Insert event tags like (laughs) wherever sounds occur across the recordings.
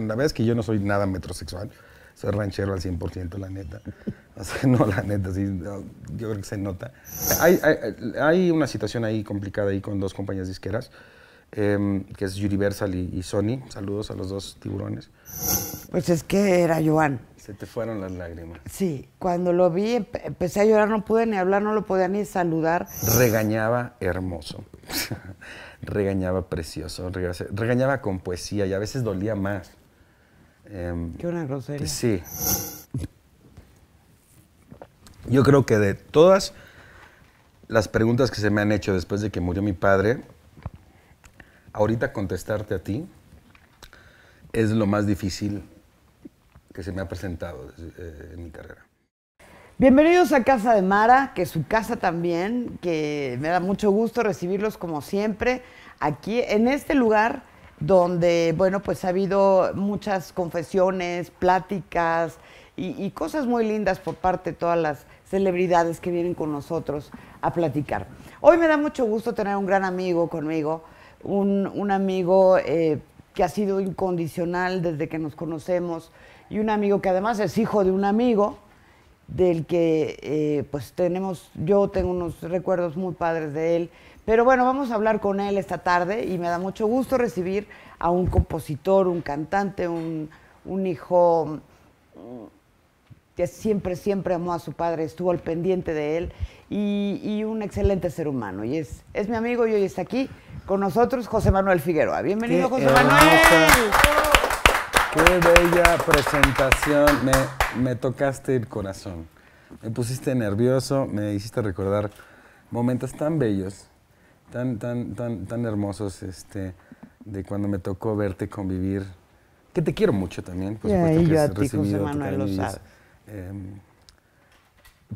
La verdad es que yo no soy nada metrosexual, soy ranchero al 100%, la neta. O sea, (laughs) no, la neta, sí, yo creo que se nota. Hay, una situación ahí complicada ahí con dos compañías disqueras, em, que es Universal y, Sony. Saludos a los dos tiburones. Pues es que era Joan. Se te fueron las lágrimas. Sí, cuando lo vi empecé a llorar, no pude ni hablar, no lo podía ni saludar. Regañaba hermoso, (laughs) regañaba precioso, regañaba con poesía y a veces dolía más. Em, Qué una grosería. Sí. Yo creo que de todas las preguntas que se me han hecho después de que murió mi padre, ahorita contestarte a ti es lo más difícil que se me ha presentado eh, en mi carrera. Bienvenidos a Casa de Mara, que es su casa también, que me da mucho gusto recibirlos como siempre aquí en este lugar donde, bueno, pues ha habido muchas confesiones, pláticas y, cosas muy lindas por parte de todas las celebridades que vienen con nosotros a platicar. Hoy me da mucho gusto tener un gran amigo conmigo, un, amigo eh, que ha sido incondicional desde que nos conocemos y un amigo que además es hijo de un amigo del que eh, pues tenemos, yo tengo unos recuerdos muy padres de él pero bueno, vamos a hablar con él esta tarde y me da mucho gusto recibir a un compositor, un cantante, un, hijo mm, que siempre, siempre amó a su padre, estuvo al pendiente de él y, un excelente ser humano. Y es, mi amigo y hoy está aquí con nosotros José Manuel Figueroa. Bienvenido, José Manuel. Qué bella presentación. me tocaste el corazón. Me pusiste nervioso, me hiciste recordar momentos tan bellos tan, tan, tan, tan hermosos este, de cuando me tocó verte convivir, que te quiero mucho también, por y a ti, José Manuel lo em,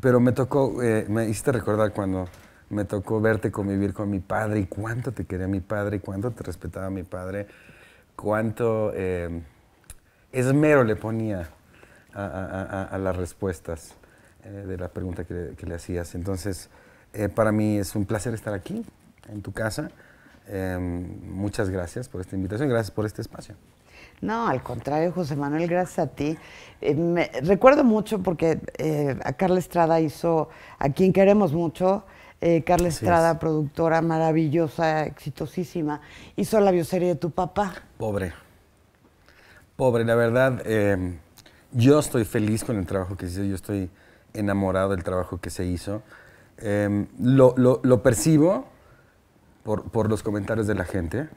pero me tocó, eh, me hiciste recordar cuando me tocó verte convivir con mi padre y cuánto te quería mi padre, y cuánto te respetaba mi padre, cuánto em, esmero le ponía a, las respuestas eh, de la pregunta que le hacías. Entonces, eh, para mí es un placer estar aquí en tu casa. Em, muchas gracias por esta invitación, gracias por este espacio. No, al contrario, José Manuel, gracias a ti. Eh, me, recuerdo mucho porque eh, a Carla Estrada hizo, a quien queremos mucho, eh, Carla Estrada, productora maravillosa, exitosísima, hizo la bioserie de tu papá. Pobre, pobre, la verdad, em, yo estoy feliz con el trabajo que se hizo, yo estoy enamorado del trabajo que se hizo. Em, lo, lo percibo por, por los comentarios de la gente,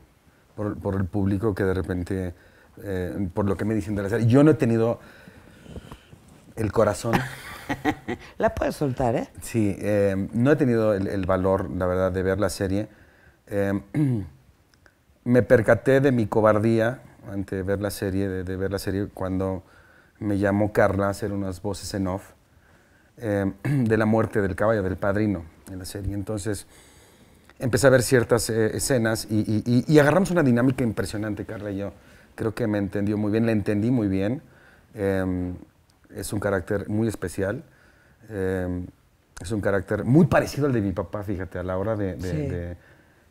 por, por el público que de repente, eh, por lo que me dicen de la serie. Yo no he tenido el corazón. (laughs) la puedes soltar, ¿eh? Sí, eh, no he tenido el, valor, la verdad, de ver la serie. Eh, (clears throat) me percaté de mi cobardía ante ver la serie, de, ver la serie cuando me llamó Carla a hacer unas voces en off (clears throat) de la muerte del caballo, del padrino en la serie. Entonces, empecé a ver ciertas eh, escenas y, agarramos una dinámica impresionante, Carla y yo. Creo que me entendió muy bien, la entendí muy bien. Em, es un carácter muy especial. Em, es un carácter muy parecido al de mi papá, fíjate, a la hora de...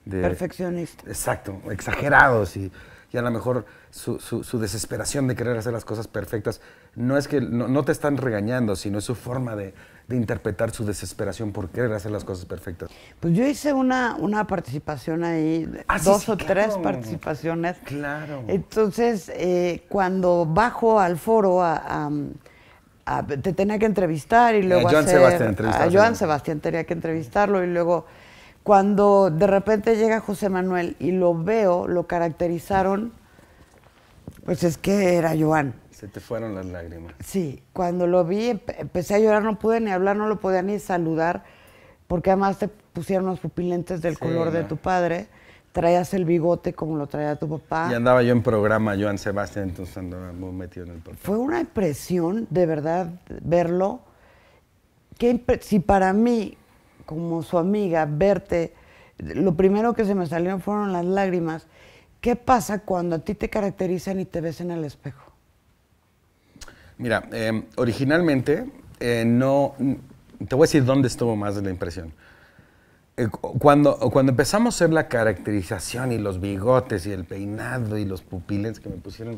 de, Perfeccionista. Exacto, exagerados y, a lo mejor su, su, desesperación de querer hacer las cosas perfectas. No es que no te están regañando, sino es su forma de, interpretar su desesperación por querer hacer las cosas perfectas? Pues yo hice una, una participación ahí, ah, dos o tres participaciones. Claro. Entonces, eh, cuando bajo al foro te tenía que entrevistar y luego... A Joan Sebastián, A Joan Sebastián tenía que entrevistarlo y luego cuando de repente llega José Manuel y lo veo, lo caracterizaron, pues es que era Joan. Se te fueron las lágrimas. Sí, cuando lo vi empecé a llorar, no pude ni hablar, no lo podía ni saludar, porque además te pusieron los pupilentes del color de tu padre, traías el bigote como lo traía tu papá. Y andaba yo en programa, Joan Sebastián, entonces andaba metido en el programa. Fue una impresión, de verdad, verlo. si para mí, como su amiga, verte, lo primero que se me salieron fueron las lágrimas, ¿qué pasa cuando a ti te caracterizan y te ves en el espejo? Mira, em, originalmente eh, no... Te voy a decir dónde estuvo más la impresión. Eh, cuando, cuando empezamos a hacer la caracterización y los bigotes y el peinado y los pupiles que me pusieron...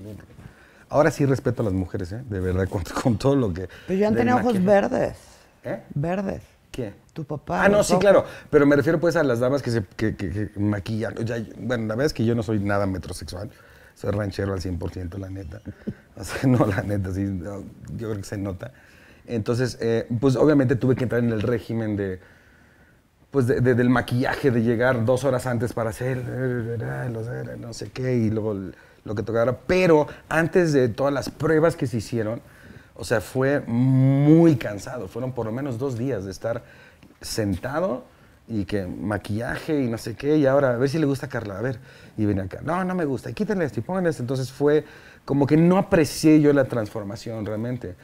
Ahora sí respeto a las mujeres, ¿eh? De verdad, con, (laughs) todo lo que... Pero yo han tenido ojos verdes. ¿Eh? Verdes. ¿Qué? Tu papá. Ah, no, sí, claro. Pero me refiero pues a las damas que se maquillan. bueno, la verdad es que yo no soy nada metrosexual soy ranchero al 100%, la neta. (laughs) O sea, no, la neta, yo creo que se nota. Entonces, eh, pues obviamente tuve que entrar en el régimen de, pues del maquillaje, de llegar dos horas antes para hacer no sé qué y luego lo que tocara. Pero antes de todas las pruebas que se hicieron, o sea, fue muy cansado. Fueron por lo menos dos días de estar sentado y que maquillaje y no sé qué, y ahora a ver si le gusta Carla, a ver. Y venía acá, no, no me gusta, y esto y pónganle esto. Entonces fue como que no aprecié yo la transformación realmente.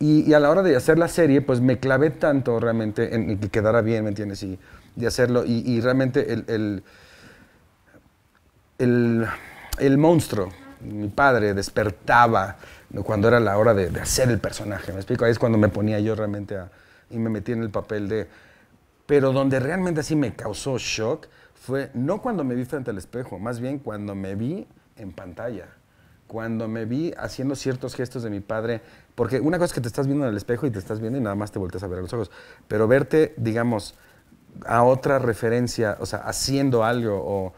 Y, a la hora de hacer la serie, pues me clavé tanto realmente en que quedara bien, ¿me entiendes? Y de hacerlo, y, realmente el, el, el, monstruo, mi padre, despertaba cuando era la hora de, hacer el personaje, ¿me explico? Ahí es cuando me ponía yo realmente a, y me metí en el papel de pero donde realmente así me causó shock fue no cuando me vi frente al espejo, más bien cuando me vi en pantalla. Cuando me vi haciendo ciertos gestos de mi padre, porque una cosa es que te estás viendo en el espejo y te estás viendo y nada más te volteas a ver a los ojos, pero verte, digamos, a otra referencia, o sea, haciendo algo o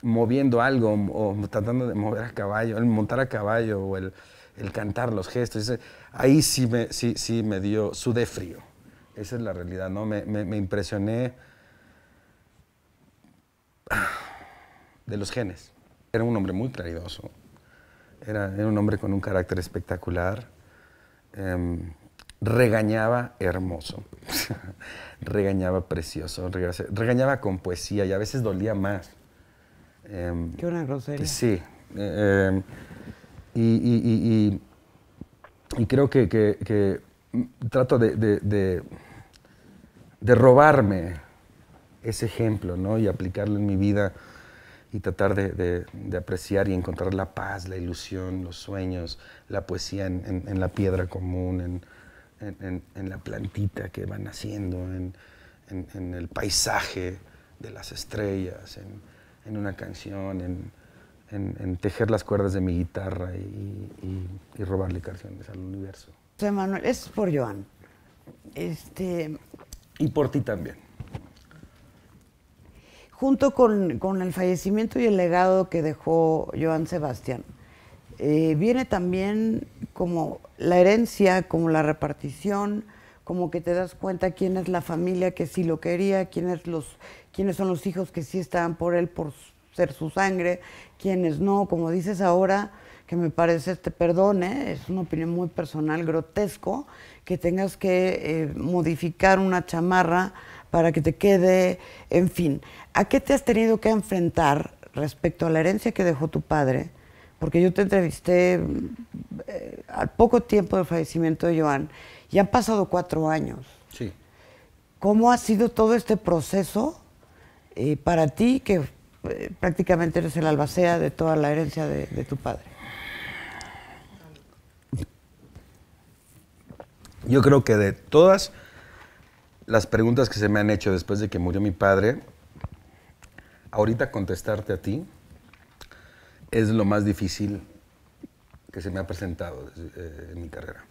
moviendo algo o tratando de mover a caballo, el montar a caballo o el, cantar los gestos, ahí sí me, sí, sí me dio sudé frío. Esa es la realidad, ¿no? Me, impresioné de los genes. Era un hombre muy claridoso. Era, un hombre con un carácter espectacular. Em, regañaba hermoso. (laughs) regañaba precioso. Regañaba con poesía y a veces dolía más. Em, Qué una grosería. Sí. Em, y, y, creo que, trato de de robarme ese ejemplo, ¿no? Y aplicarlo en mi vida y tratar de, apreciar y encontrar la paz, la ilusión, los sueños, la poesía en, la piedra común, en, la plantita que van haciendo, en, el paisaje de las estrellas, en, una canción, en, tejer las cuerdas de mi guitarra y, y, robarle canciones al universo. Manuel, es por Joan. Este, y por ti también. Junto con, el fallecimiento y el legado que dejó Joan Sebastián, eh, viene también como la herencia, como la repartición, como que te das cuenta quién es la familia que sí lo quería, quiénes los, quiénes son los hijos que sí estaban por él por ser su sangre, quiénes no, como dices ahora, que me parece, te perdone, es una opinión muy personal, grotesco, que tengas que eh, modificar una chamarra para que te quede, en fin. ¿A qué te has tenido que enfrentar respecto a la herencia que dejó tu padre? Porque yo te entrevisté eh, al poco tiempo del fallecimiento de Joan y han pasado cuatro años. Sí. ¿Cómo ha sido todo este proceso eh, para ti, que prácticamente eres el albacea de toda la herencia de tu padre? Yo creo que de todas las preguntas que se me han hecho después de que murió mi padre, ahorita contestarte a ti es lo más difícil que se me ha presentado eh, en mi carrera.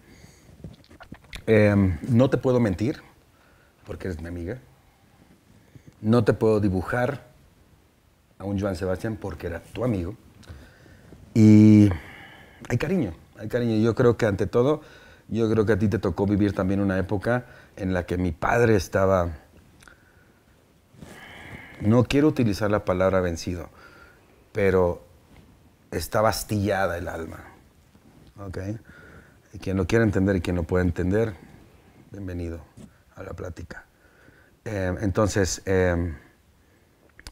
Em, no te puedo mentir, porque eres mi amiga. No te puedo dibujar a un Joan Sebastián porque era tu amigo. Y hay cariño, hay cariño. Yo creo que ante todo yo creo que a ti te tocó vivir también una época en la que mi padre estaba... No quiero utilizar la palabra vencido, pero estaba astillada el alma. ¿Ok? Y quien lo quiera entender y quien lo pueda entender, bienvenido a la plática. Em, entonces, em,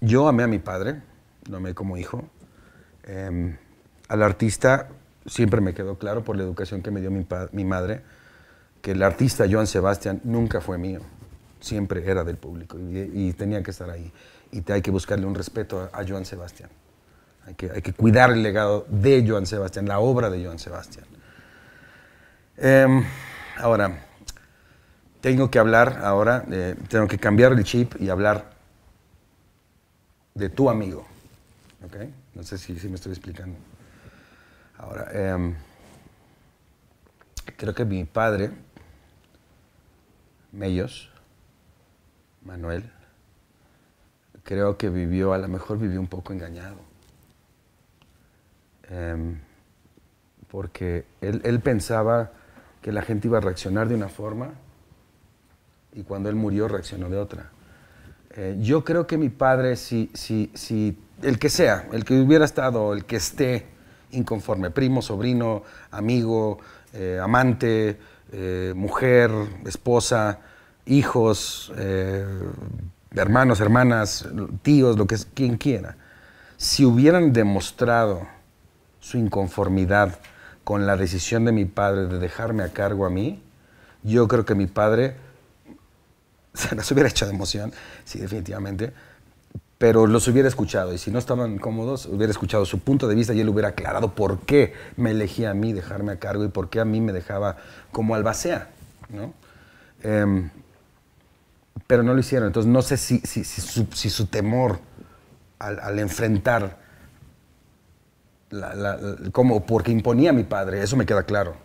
yo amé a mi padre, lo amé como hijo. Em, al artista siempre me quedó claro por la educación que me dio mi, madre, que el artista Joan Sebastián nunca fue mío, siempre era del público y, tenía que estar ahí. Y te, hay que buscarle un respeto a, Joan Sebastián. Hay que, cuidar el legado de Joan Sebastián, la obra de Joan Sebastián. Em, ahora, tengo que hablar ahora, eh, tengo que cambiar el chip y hablar de tu amigo. No sé si me estoy explicando. Ahora, em, creo que mi padre, Mellos, Manuel, creo que vivió, a lo mejor vivió un poco engañado. Em, porque él, pensaba que la gente iba a reaccionar de una forma y cuando él murió reaccionó de otra. Eh, yo creo que mi padre, si, si, si el que sea, el que hubiera estado, el que esté, inconforme, primo, sobrino, amigo, eh, amante, eh, mujer, esposa, hijos, eh, hermanos, hermanas, tíos, lo que es, quien quiera. Si hubieran demostrado su inconformidad con la decisión de mi padre de dejarme a cargo a mí, yo creo que mi padre (laughs) se las hubiera hecho de emoción, sí, definitivamente, pero los hubiera escuchado y si no estaban cómodos, hubiera escuchado su punto de vista y él hubiera aclarado por qué me elegía a mí dejarme a cargo y por qué a mí me dejaba como albacea, ¿no? Em, pero no lo hicieron, entonces no sé si, si, su, temor al, enfrentar como porque imponía a mi padre, eso me queda claro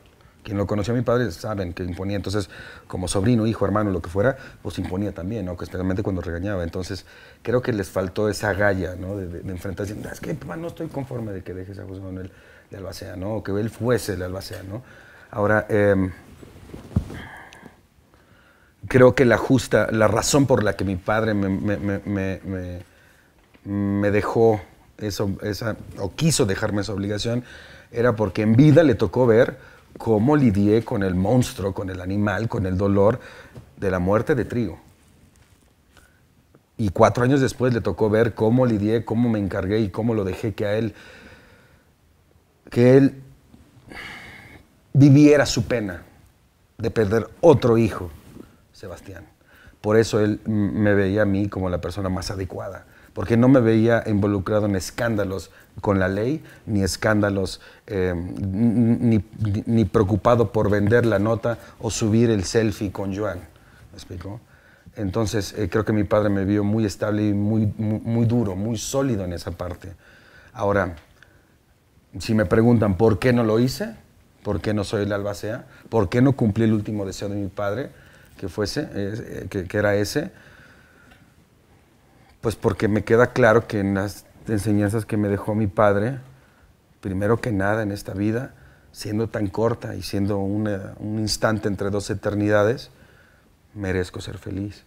quien lo conoció a mi padre saben que imponía, entonces como sobrino, hijo, hermano, lo que fuera, pues imponía también, ¿no? especialmente cuando regañaba. Entonces creo que les faltó esa galla ¿no? de, de, enfrentarse, es que no estoy conforme de que dejes a José Manuel de Albacea, ¿no? o que él fuese de Albacea. ¿no? Ahora, em, creo que la justa, la razón por la que mi padre me, dejó eso, esa, o quiso dejarme esa obligación, era porque en vida le tocó ver cómo lidié con el monstruo, con el animal, con el dolor de la muerte de Trigo. Y cuatro años después le tocó ver cómo lidié, cómo me encargué y cómo lo dejé que a él, que él viviera su pena de perder otro hijo, Sebastián. Por eso él me veía a mí como la persona más adecuada, porque no me veía involucrado en escándalos con la ley, ni escándalos, eh, ni, preocupado por vender la nota o subir el selfie con Joan. ¿Me explico? Entonces, eh, creo que mi padre me vio muy estable y muy, muy, duro, muy sólido en esa parte. Ahora, si me preguntan por qué no lo hice, por qué no soy el albacea, por qué no cumplí el último deseo de mi padre, que, fuese, eh, que, que era ese, pues porque me queda claro que en las de enseñanzas que me dejó mi padre, primero que nada en esta vida, siendo tan corta y siendo un instante entre dos eternidades, merezco ser feliz.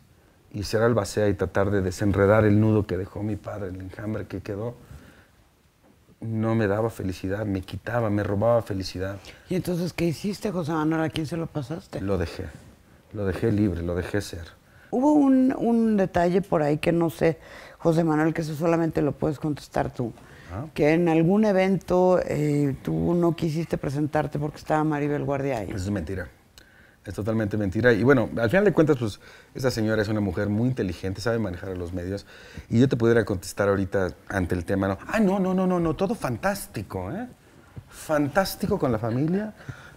Y ser albacea y tratar de desenredar el nudo que dejó mi padre, el enjambre que quedó, no me daba felicidad, me quitaba, me robaba felicidad. ¿Y entonces qué hiciste, José Manuel? ¿A quién se lo pasaste? Lo dejé, lo dejé libre, lo dejé ser. Hubo un, un detalle por ahí que no sé José Manuel, que eso solamente lo puedes contestar tú. Ah. Que en algún evento eh, tú no quisiste presentarte porque estaba Maribel Guardia ahí. Eso es mentira. Es totalmente mentira. Y bueno, al final de cuentas, pues esa señora es una mujer muy inteligente, sabe manejar a los medios. Y yo te pudiera contestar ahorita ante el tema, ¿no? Ah, no, no, no, no, no, todo fantástico, ¿eh? Fantástico con la familia.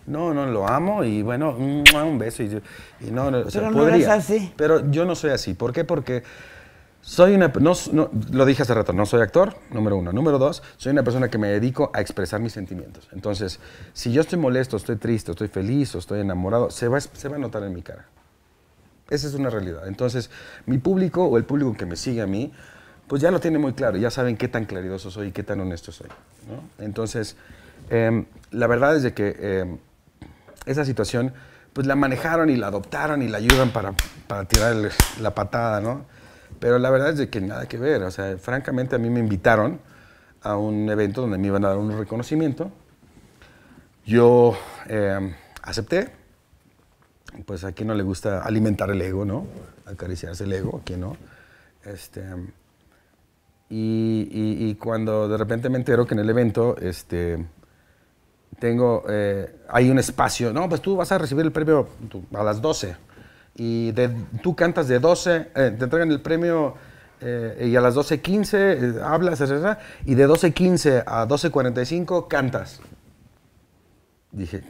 No, no, lo amo y bueno, un beso. Y, pero no podría, eres así. Pero yo no soy así. ¿Por qué? Porque soy una, no, lo dije hace rato, no soy actor, número uno. Número dos, soy una persona que me dedico a expresar mis sentimientos. Entonces, si yo estoy molesto, estoy triste, estoy feliz o estoy enamorado, se va, se va a notar en mi cara. Esa es una realidad. Entonces, mi público o el público que me sigue a mí, pues ya lo tiene muy claro, ya saben qué tan claridoso soy y qué tan honesto soy. ¿no? Entonces, em, la verdad es de que em, esa situación, pues la manejaron y la adoptaron y la ayudan para, para tirar la patada, ¿no? Pero la verdad es de que nada que ver. O sea, francamente a mí me invitaron a un evento donde me iban a dar un reconocimiento. Yo eh, acepté. Pues a quien no le gusta alimentar el ego, ¿no? Acariciarse el ego, a quien no. Este, y, cuando de repente me entero que en el evento este, tengo, eh, hay un espacio, no, pues tú vas a recibir el premio a las 12 y de, tú cantas de 12, eh, te entregan el premio eh, y a las 12.15 eh, hablas, Y de 12.15 a 12.45 cantas. Dije,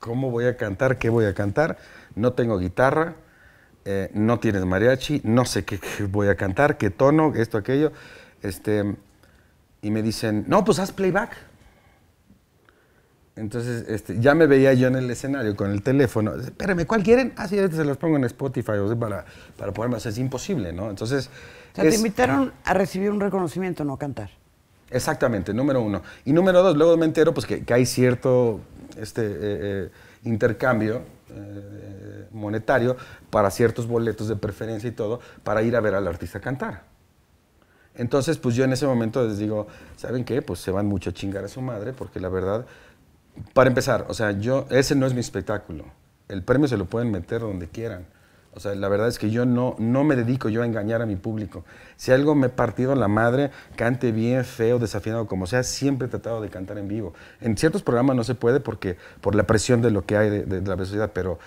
¿cómo, voy a cantar? ¿Qué voy a cantar? No tengo guitarra, no tienes mariachi, no sé qué, voy a cantar, qué tono, esto, aquello. Este, y me dicen, no, pues haz playback. Entonces, este, ya me veía yo en el escenario con el teléfono. Espérame, ¿cuál quieren? Ah, sí, se los pongo en Spotify para, para O sea, Es imposible, ¿no? Entonces. O sea, te invitaron a recibir un reconocimiento, no A cantar. Exactamente, número uno. Y número dos, luego me entero pues, que, hay cierto este, eh, eh, intercambio eh, monetario para ciertos boletos de preferencia y todo, para ir a ver al artista cantar. Entonces, pues yo en ese momento les digo, ¿saben qué? Pues se van mucho a chingar a su madre, porque la verdad, para empezar, o sea, yo, ese no es mi espectáculo. El premio se lo pueden meter donde quieran. O sea, la verdad es que yo no, no me dedico yo a engañar a mi público. Si algo me he partido la madre, cante bien, feo, desafinado, como sea, siempre he tratado de cantar en vivo. En ciertos programas no se puede porque, por la presión de lo que hay de, la velocidad, pero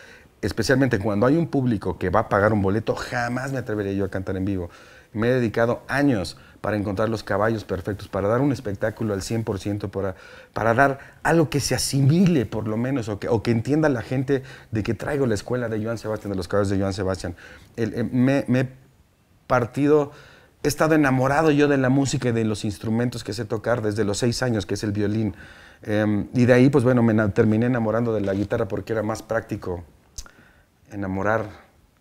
especialmente cuando hay un público que va a pagar un boleto, jamás me atrevería yo a cantar en vivo. Me he dedicado años para encontrar los caballos perfectos, para dar un espectáculo al 100%, para, para dar algo que se asimile por lo menos, o que, o que entienda la gente de que traigo la escuela de Joan Sebastián, de los caballos de Joan Sebastián. Eh, me, he partido he estado enamorado yo de la música y de los instrumentos que sé tocar desde los seis años, que es el violín. Em, y de ahí, pues bueno, me terminé enamorando de la guitarra porque era más práctico enamorar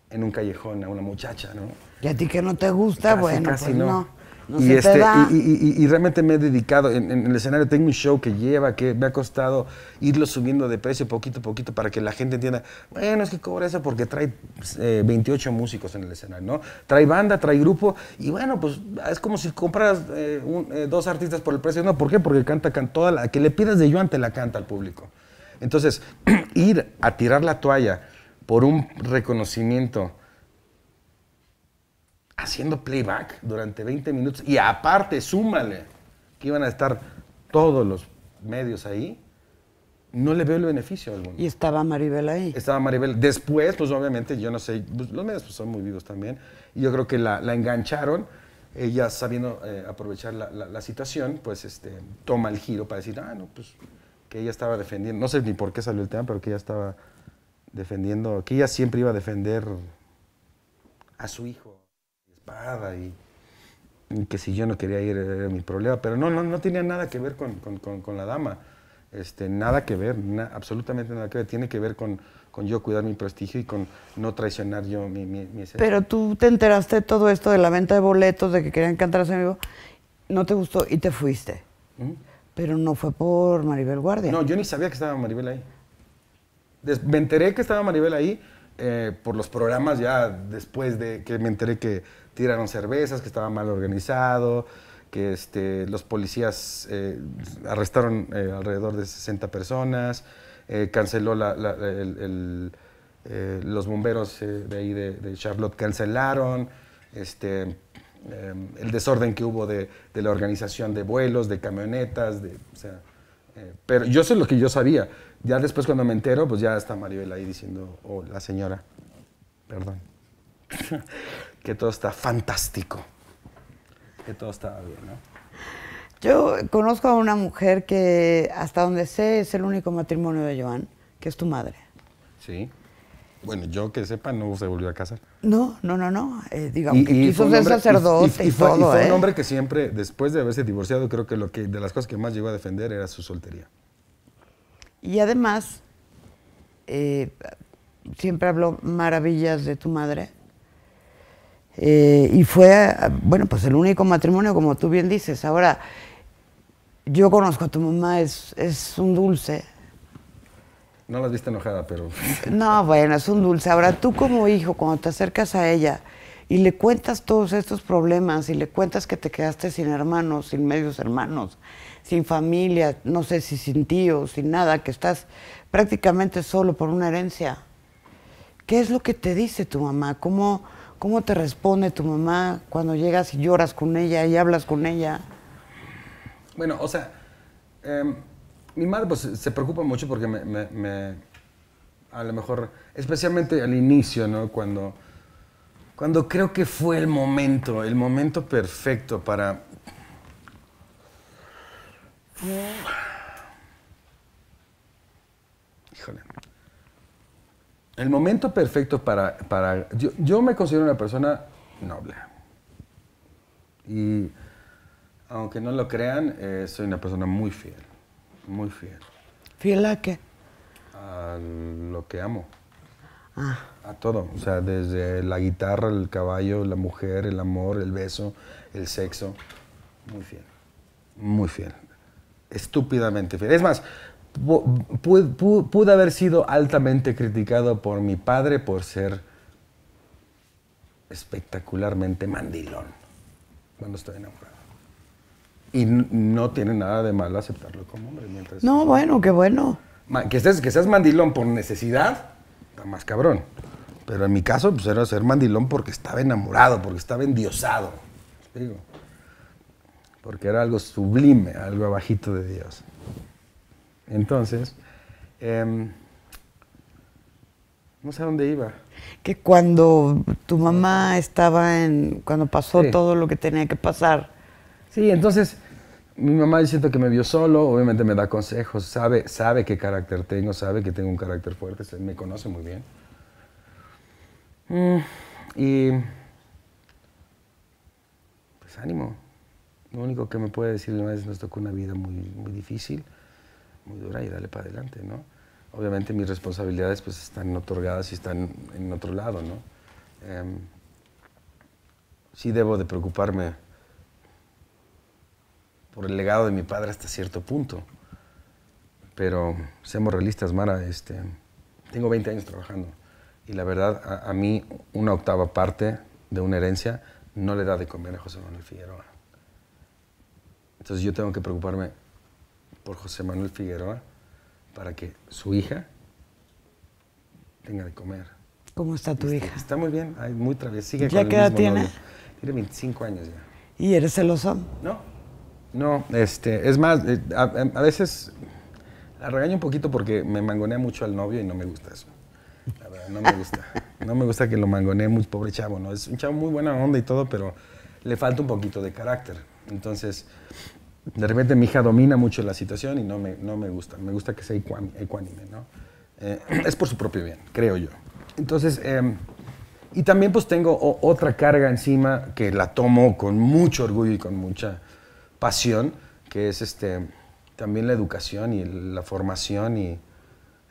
en un callejón a una muchacha, ¿no? Y a ti que no te gusta, bueno, pues no y, este, y, realmente me he dedicado, en, el escenario tengo un show que lleva, que me ha costado irlo subiendo de precio poquito a poquito para que la gente entienda, bueno, es que cobra eso porque trae 28 pues, eh, músicos en el escenario, ¿no? Trae banda, trae grupo, y bueno, pues es como si compras eh, eh, dos artistas por el precio, ¿no? ¿Por qué? Porque canta, canta toda la que le pidas de yo ante la canta al público. Entonces, (clears throat) ir a tirar la toalla por un reconocimiento haciendo playback durante 20 minutos. Y aparte, súmale que iban a estar todos los medios ahí. No le veo el beneficio alguno. ¿Y estaba Maribel ahí? Estaba Maribel. Después, pues obviamente, yo no sé, pues, los medios pues, son muy vivos también. Y yo creo que la, engancharon. Ella, sabiendo eh, aprovechar la, la, situación, pues este, toma el giro para decir, ah, no, pues que ella estaba defendiendo. No sé ni por qué salió el tema, pero que ella estaba defendiendo, que ella siempre iba a defender a su hijo y, que si yo no quería ir era mi problema. Pero no, no, no tenía nada que ver con, con, con, la dama. Este, nada que ver, absolutamente nada que ver. Tiene que ver con, con yo cuidar mi prestigio y con no traicionar yo mi, mi, esencia. Pero tú te enteraste de todo esto, de la venta de boletos, de que querían cantar a su amigo, no te gustó y te fuiste. Pero no fue por Maribel Guardia. No, yo ni sabía que estaba Maribel ahí. me enteré que estaba Maribel ahí eh, por los programas ya después de que me enteré que tiraron cervezas, que estaba mal organizado, que este, los policías eh, arrestaron eh, alrededor de 60 personas, canceló los bomberos de ahí de, Charlotte cancelaron, este, el desorden que hubo de, la organización de vuelos, de camionetas, de, o sea, eh, pero yo sé lo que yo sabía. Ya después cuando me entero, pues ya está Maribel ahí diciendo, oh, la señora, perdón, (laughs) que todo está fantástico, que todo está bien, ¿no? Yo conozco a una mujer que, hasta donde sé, es el único matrimonio de Joan, que es tu madre. Sí. Bueno, yo que sepa, no se volvió a casar. No, no, no, no. Eh, digamos que quiso ser sacerdote y, fue, fue un ¿eh? hombre que siempre, después de haberse divorciado, creo que, lo que de las cosas que más llegó a defender era su soltería. Y además, eh, siempre habló maravillas de tu madre. y fue, bueno, pues el único matrimonio, como tú bien dices. Ahora, yo conozco a tu mamá, es, es un dulce no las viste enojada, pero... No, bueno, es un dulce. Ahora, tú como hijo, cuando te acercas a ella y le cuentas todos estos problemas y le cuentas que te quedaste sin hermanos, sin medios hermanos, sin familia, no sé si sin tíos, sin nada, que estás prácticamente solo por una herencia, ¿qué es lo que te dice tu mamá? ¿Cómo, cómo te responde tu mamá cuando llegas y lloras con ella y hablas con ella? Bueno, o sea... Em, mi madre pues, se preocupa mucho porque me, a lo mejor, especialmente al inicio, ¿no? Cuando, cuando creo que fue el momento, el momento perfecto para... Híjole. El momento perfecto para... para yo, me considero una persona noble. Y aunque no lo crean, eh, soy una persona muy fiel muy fiel. ¿Fiel a qué? A lo que amo. Ah. A todo, o sea, desde la guitarra, el caballo, la mujer, el amor, el beso, el sexo. Muy fiel, muy fiel. Estúpidamente fiel. Es más, pude haber sido altamente criticado por mi padre por ser espectacularmente mandilón cuando estoy enamorado. Y no tiene nada de malo aceptarlo como hombre. no, bueno, qué bueno. Que, seas que seas mandilón por necesidad, está más cabrón. Pero en mi caso, pues era ser mandilón porque estaba enamorado, porque estaba endiosado. Digo, porque era algo sublime, algo abajito de Dios. Entonces, em, no sé a dónde iba. Que cuando tu mamá estaba en. cuando pasó todo lo que tenía que pasar Sí, entonces mi mamá siento que me vio solo, obviamente me da consejos, sabe, sabe qué carácter tengo, sabe que tengo un carácter fuerte, me conoce muy bien. Mm, y pues ánimo. Lo único que me puede decir es que nos tocó una vida muy, muy difícil, muy dura y dale para adelante, ¿no? Obviamente mis responsabilidades pues están otorgadas y están en otro lado, ¿no? Em, sí debo de preocuparme por el legado de mi padre hasta cierto punto. Pero seamos realistas, Mara, este, tengo 20 años trabajando y la verdad a, mí una octava parte de una herencia no le da de comer a José Manuel Figueroa. Entonces yo tengo que preocuparme por José Manuel Figueroa para que su hija tenga de comer. ¿Cómo está tu este, hija? Está muy bien, muy traviesa. ¿Ya qué edad tiene? Tiene 25 años ya. ¿Y eres celoso? No, no, este, es más, eh, a, veces la regaño un poquito porque me mangonea mucho al novio y no me gusta eso. La verdad, no me gusta. (laughs) No me gusta que lo mangonee muy pobre chavo, ¿no? Es un chavo muy buena onda y todo, pero le falta un poquito de carácter. Entonces, de repente mi hija domina mucho la situación y no me, no me gusta. Me gusta que sea ecuánime, ¿no? Eh, es por su propio bien, creo yo. Entonces, em, y también pues tengo otra carga encima que la tomo con mucho orgullo y con mucha pasión, que es este, también la educación y la formación y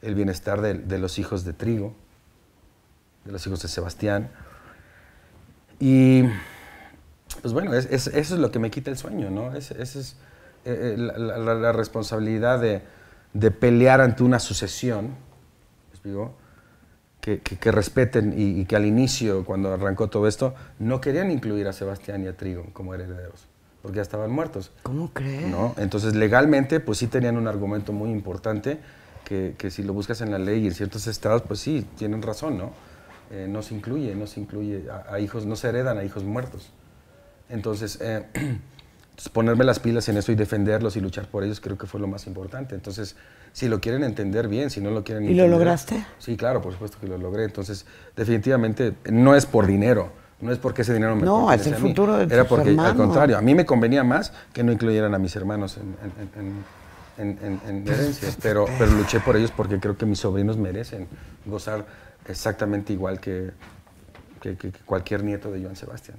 el bienestar de, los hijos de Trigo, de los hijos de Sebastián. Y pues bueno, eso es lo que me quita el sueño, ¿no? Esa es, eh, eh, la, responsabilidad de, pelear ante una sucesión, que, respeten y que al inicio, cuando arrancó todo esto, no querían incluir a Sebastián y a Trigo como herederos porque ya estaban muertos. ¿Cómo crees? ¿No? Entonces, legalmente, pues sí tenían un argumento muy importante que, si lo buscas en la ley y en ciertos estados, pues sí, tienen razón, ¿no? Eh, no se incluye, no se incluye a, hijos, no se heredan a hijos muertos. Eh, (clears throat) entonces, ponerme las pilas en eso y defenderlos y luchar por ellos creo que fue lo más importante. Entonces, si lo quieren entender bien, si no lo quieren ¿Y lo lograste? Sí, claro, por supuesto que lo logré. Entonces, definitivamente no es por dinero no es porque ese dinero me No, es el futuro de Era porque, al contrario, a mí me convenía más que no incluyeran a mis hermanos en, (laughs) herencias. Pero, pero luché por ellos porque creo que mis sobrinos merecen gozar exactamente igual que, cualquier nieto de Joan Sebastián.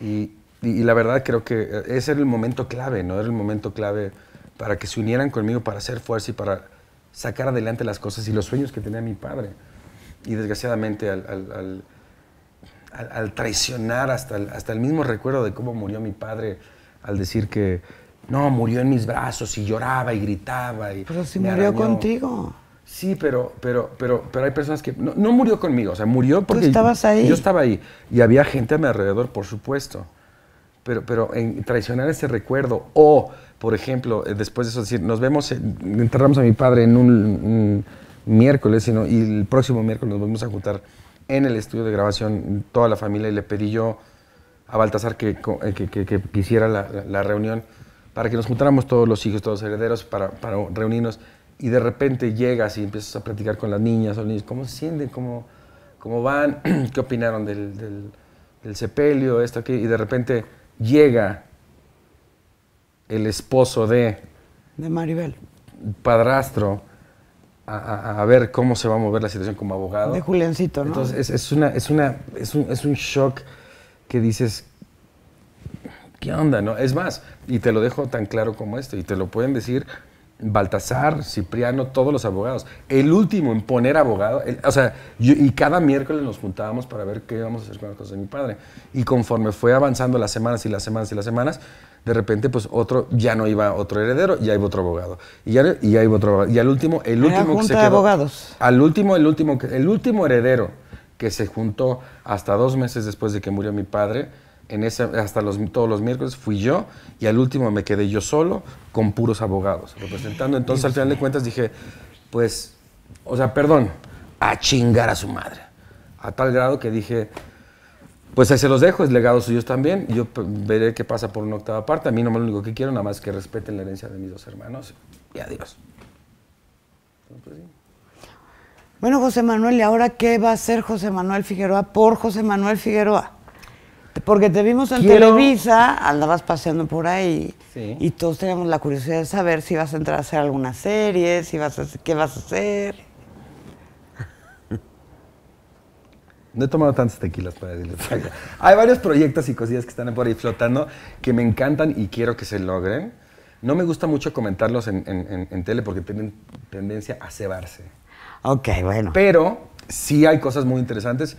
Y, la verdad creo que eh, ese era el momento clave, ¿no? Era el momento clave para que se unieran conmigo, para hacer fuerza y para sacar adelante las cosas y los sueños que tenía mi padre. Y desgraciadamente al al, traicionar hasta el, hasta el mismo recuerdo de cómo murió mi padre al decir que no, murió en mis brazos y lloraba y gritaba. Y pero si murió contigo. Sí, pero, pero, pero, pero hay personas que. No, murió conmigo, o sea, murió porque. estabas ahí. Yo estaba ahí. Y había gente a mi alrededor, por supuesto. Pero, pero en traicionar ese recuerdo. O, por ejemplo, eh, después de eso, decir, nos vemos, eh, enterramos a mi padre en un, miércoles, y el próximo miércoles nos vamos a juntar en el estudio de grabación toda la familia y le pedí yo a Baltasar que, eh, que, hiciera la, reunión para que nos juntáramos todos los hijos, todos los herederos, para, reunirnos. Y de repente llegas y empiezas a platicar con las niñas, o los niños, cómo se sienten, cómo, cómo van, (clears throat) qué opinaron del, del, sepelio, esto, aquí. Y de repente llega el esposo de... De Maribel. Padrastro a, ver cómo se va a mover la situación como abogado. De Juliancito, ¿no? Entonces es, una, es, una, es, un, shock que dices, ¿qué onda? No? Es más, y te lo dejo tan claro como esto, y te lo pueden decir Baltasar, Cipriano, todos los abogados. El último en poner abogado, o sea, y cada miércoles nos juntábamos para ver qué íbamos a hacer con las cosas de mi padre. Y conforme fue avanzando las semanas y las semanas y las semanas, de repente pues otro, ya no iba otro heredero, ya iba otro abogado. Y ya, y iba otro abogado. Y al último, el último que se quedó, de abogados. Al último, el último, el último heredero que se juntó hasta dos meses después de que murió mi padre, en ese, hasta los, todos los miércoles fui yo y al último me quedé yo solo con puros abogados representando. Entonces al final de cuentas dije, pues, o sea, perdón, a chingar a su madre. A tal grado que dije, pues ahí se los dejo, es legado suyo también. Yo veré qué pasa por una octava parte. A mí no me lo único que quiero, nada más que respeten la herencia de mis dos hermanos. Y adiós. Pues bueno, José Manuel, ¿y ahora qué va a hacer José Manuel Figueroa por José Manuel Figueroa? Porque te vimos en Televisa, andabas paseando por ahí y todos teníamos la curiosidad de saber si vas a entrar a hacer alguna serie, si vas a, qué vas a hacer. No he tomado tantas tequilas para decirles. (laughs) Hay varios proyectos y cosillas que están por ahí flotando que me encantan y quiero que se logren. No me gusta mucho comentarlos en, tele porque tienen tendencia a cebarse. Ok, bueno. Pero sí hay cosas muy interesantes.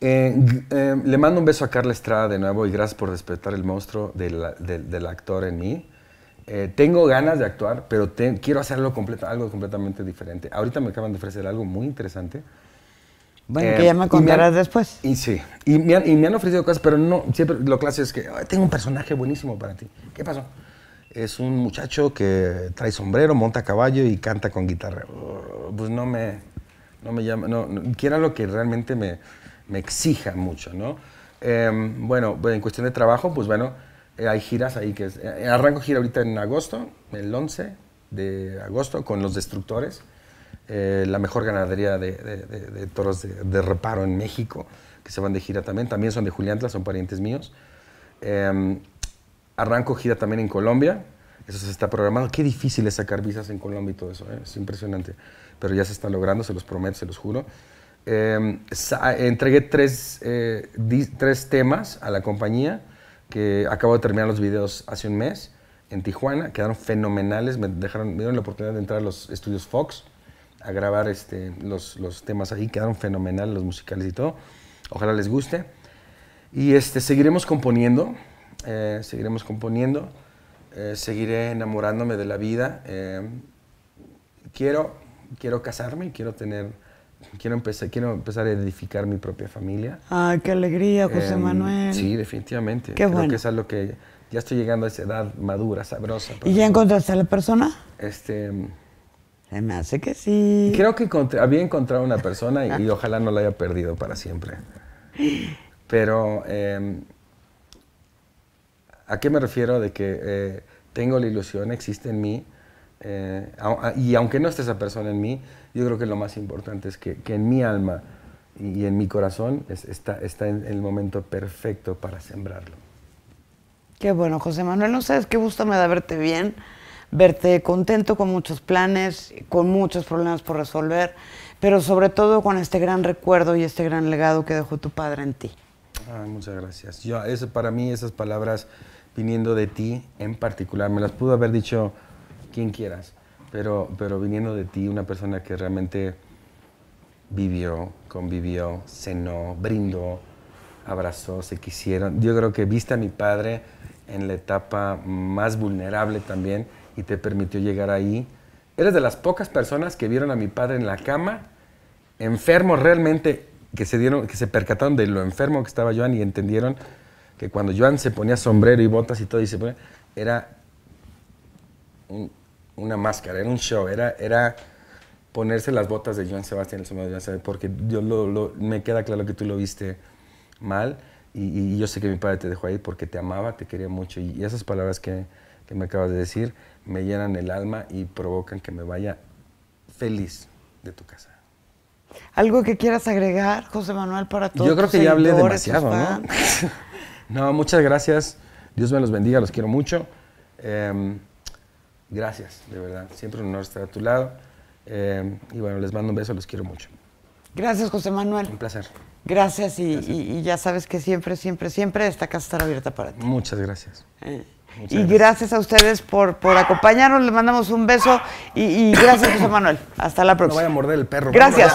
Eh, eh, le mando un beso a Carla Estrada de nuevo y gracias por respetar el monstruo del, actor en mí. Eh, tengo ganas de actuar, pero quiero hacerlo algo completamente diferente. Ahorita me acaban de ofrecer algo muy interesante bueno, eh, que ya me contarás después. Y sí, y me, han, ofrecido cosas, pero no, siempre lo clásico es que tengo un personaje buenísimo para ti. ¿Qué pasó? Es un muchacho que trae sombrero, monta caballo y canta con guitarra. Uh, pues no me, no me llama, no, quiera lo que realmente me, me exija mucho, ¿no? Eh, bueno, pues, en cuestión de trabajo, pues bueno, eh, hay giras ahí que eh, arranco gira ahorita en agosto, el 11 de agosto, con Los Destructores eh, la mejor ganadería de, toros de, reparo en México, que se van de gira también. También son de Juliantla, son parientes míos. Em, arranco gira también en Colombia. Eso se está programando. Qué difícil es sacar visas en Colombia y todo eso. ¿eh? Es impresionante. Pero ya se está logrando, se los prometo, se los juro. Em, entregué tres, eh, tres temas a la compañía que acabo de terminar los videos hace un mes en Tijuana. Quedaron fenomenales. Me, me dieron la oportunidad de entrar a los estudios Fox a grabar este, los, los, temas ahí, quedaron fenomenales los musicales y todo. Ojalá les guste. Y este, seguiremos componiendo, eh, seguiremos componiendo, eh, seguiré enamorándome de la vida. Eh, quiero, quiero casarme, quiero tener, quiero empezar, quiero empezar a edificar mi propia familia. ¡Ay, qué alegría, José em, Manuel! Sí, definitivamente. Qué Creo que es algo que ya estoy llegando a esa edad madura, sabrosa. ¿Y ya encontraste a la persona? Este... Me hace que sí. Creo que había encontrado una persona y, ojalá no la haya perdido para siempre. Pero, em, ¿a qué me refiero de que eh, tengo la ilusión, existe en mí? Eh, y aunque no esté esa persona en mí, yo creo que lo más importante es que, en mi alma y, en mi corazón está, está en el momento perfecto para sembrarlo. Qué bueno, José Manuel, no sabes qué gusto me da verte bien verte contento con muchos planes, con muchos problemas por resolver, pero sobre todo con este gran recuerdo y este gran legado que dejó tu padre en ti. Ah, muchas gracias. Yo, eso, para mí esas palabras viniendo de ti en particular, me las pudo haber dicho quien quieras, pero, pero viniendo de ti, una persona que realmente vivió, convivió, cenó, brindó, abrazó, se quisieron. Yo creo que viste a mi padre en la etapa más vulnerable también, y te permitió llegar ahí. Eres de las pocas personas que vieron a mi padre en la cama, enfermo realmente, que se, dieron, que se percataron de lo enfermo que estaba Joan y entendieron que cuando Joan se ponía sombrero y botas y todo, y se ponía, era una máscara, era un show, era, era ponerse las botas de Joan Sebastián, el sombrero de Joan porque yo me queda claro que tú lo viste mal y, yo sé que mi padre te dejó ahí porque te amaba, te quería mucho y, esas palabras que me acabas de decir me llenan el alma y provocan que me vaya feliz de tu casa. ¿Algo que quieras agregar, José Manuel, para todos? Yo creo que ya hablé demasiado, ¿no? (laughs) no, muchas gracias. Dios me los bendiga, los quiero mucho. Em, gracias, de verdad. Siempre un honor estar a tu lado. Em, y bueno, les mando un beso, los quiero mucho. Gracias, José Manuel. Un placer. Gracias y, ya sabes que siempre, siempre, siempre esta casa estará abierta para ti. Muchas gracias. Eh y gracias. a ustedes por, por acompañarnos. Les mandamos un beso y, y gracias, José Manuel. Hasta la próxima. No vaya a morder el perro. Gracias.